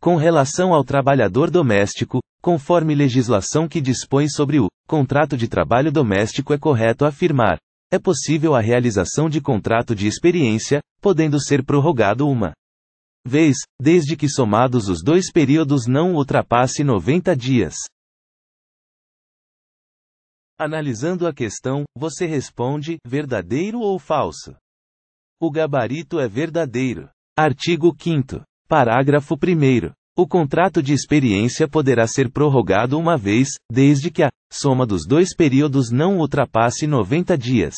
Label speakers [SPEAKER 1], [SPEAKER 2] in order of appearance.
[SPEAKER 1] com relação ao trabalhador doméstico, conforme legislação que dispõe sobre o contrato de trabalho doméstico, é correto afirmar. É possível a realização de contrato de experiência, podendo ser prorrogado uma vez, desde que somados os dois períodos não ultrapasse 90 dias. Analisando a questão, você responde: verdadeiro ou falso? O gabarito é verdadeiro. Artigo 5. Parágrafo 1. O contrato de experiência poderá ser prorrogado uma vez, desde que a soma dos dois períodos não ultrapasse 90 dias.